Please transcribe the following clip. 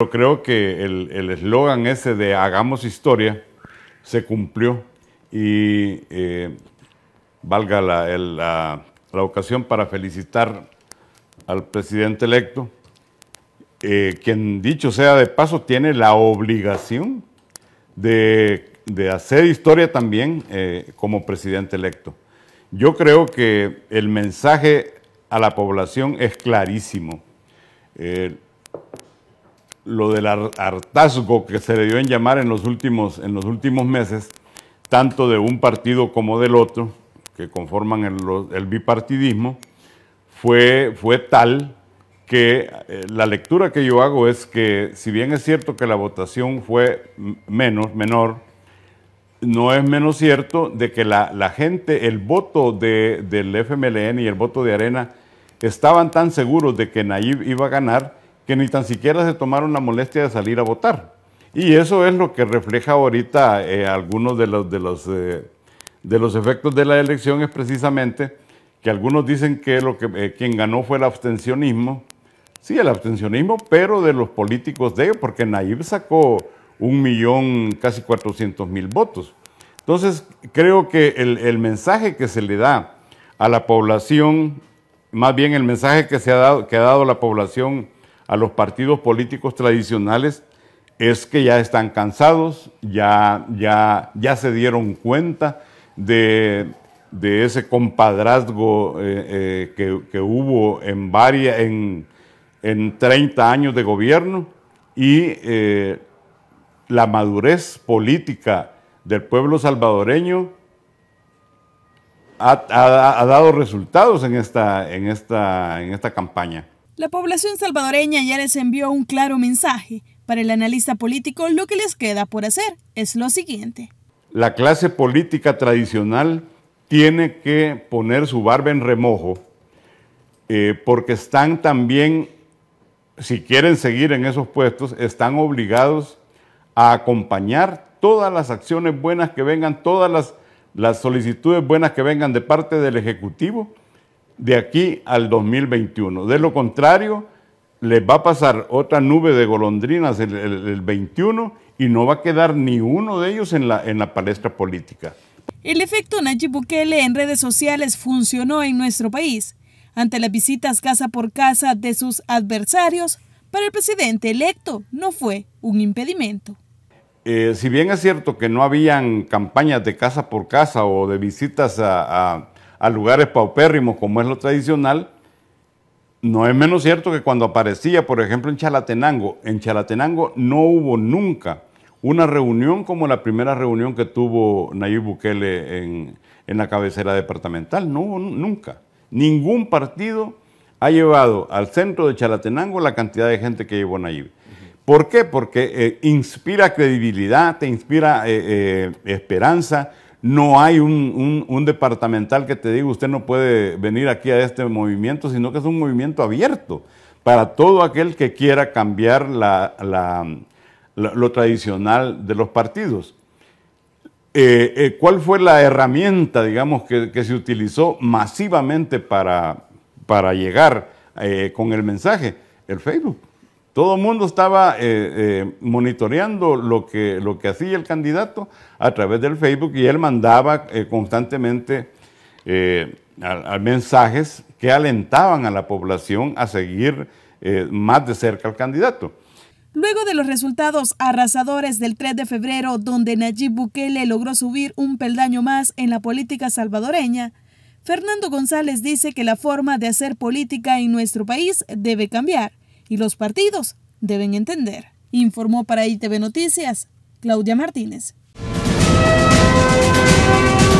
Yo creo que el eslogan ese de hagamos historia se cumplió y eh, valga la, ocasión para felicitar al presidente electo, eh, quien dicho sea de paso tiene la obligación de, hacer historia también eh, como presidente electo. Yo creo que el mensaje a la población es clarísimo lo del hartazgo que se le dio en llamar en los últimos, en los últimos meses, tanto de un partido como del otro, que conforman el, bipartidismo, fue, fue tal que eh, la lectura que yo hago es que si bien es cierto que la votación fue menos, menor, no es menos cierto de que la, gente, el voto de, del FMLN y el voto de Arena estaban tan seguros de que Nayib iba a ganar que ni tan siquiera se tomaron la molestia de salir a votar. Y eso es lo que refleja ahorita eh, algunos de los, de, los, eh, de los efectos de la elección, es precisamente que algunos dicen que, lo que eh, quien ganó fue el abstencionismo. Sí, el abstencionismo, pero de los políticos de ellos, porque Nayib sacó un millón, casi 400 mil votos. Entonces, creo que el, mensaje que se le da a la población, más bien el mensaje que se ha dado, que ha dado la población a los partidos políticos tradicionales es que ya están cansados, ya, ya, ya se dieron cuenta de, ese compadrazgo eh, eh, que, hubo en, varias, en, 30 años de gobierno y eh, la madurez política del pueblo salvadoreño ha, ha dado resultados en esta, en esta, en esta campaña. La población salvadoreña ya les envió un claro mensaje. Para el analista político, lo que les queda por hacer es lo siguiente. La clase política tradicional tiene que poner su barba en remojo eh, porque están también, si quieren seguir en esos puestos, están obligados a acompañar todas las acciones buenas que vengan, todas las, las solicitudes buenas que vengan de parte del Ejecutivo de aquí al 2021. De lo contrario, les va a pasar otra nube de golondrinas el, 21 y no va a quedar ni uno de ellos en la, en la palestra política. El efecto Nayib Bukele en redes sociales funcionó en nuestro país. Ante las visitas casa por casa de sus adversarios, para el presidente electo no fue un impedimento. Eh, si bien es cierto que no habían campañas de casa por casa o de visitas a a lugares paupérrimos como es lo tradicional, no es menos cierto que cuando aparecía, por ejemplo, en Chalatenango, en Chalatenango no hubo nunca una reunión como la primera reunión que tuvo Nayib Bukele en, la cabecera departamental, no hubo nunca. Ningún partido ha llevado al centro de Chalatenango la cantidad de gente que llevó Nayib. ¿Por qué? Porque eh, inspira credibilidad, te inspira eh, eh, esperanza, no hay un, departamental que te diga usted no puede venir aquí a este movimiento, sino que es un movimiento abierto para todo aquel que quiera cambiar lo tradicional de los partidos. Eh, eh, ¿Cuál fue la herramienta, digamos, que, se utilizó masivamente para, llegar eh, con el mensaje? El Facebook. Todo el mundo estaba eh, eh, monitoreando lo que, lo que hacía el candidato a través del Facebook y él mandaba eh, constantemente mensajes que alentaban a la población a seguir más de cerca al candidato. Luego de los resultados arrasadores del 3 de febrero, donde Nayib Bukele logró subir un peldaño más en la política salvadoreña, Fernando González dice que la forma de hacer política en nuestro país debe cambiar y los partidos deben entender, informó para ITV Noticias Claudia Martínez.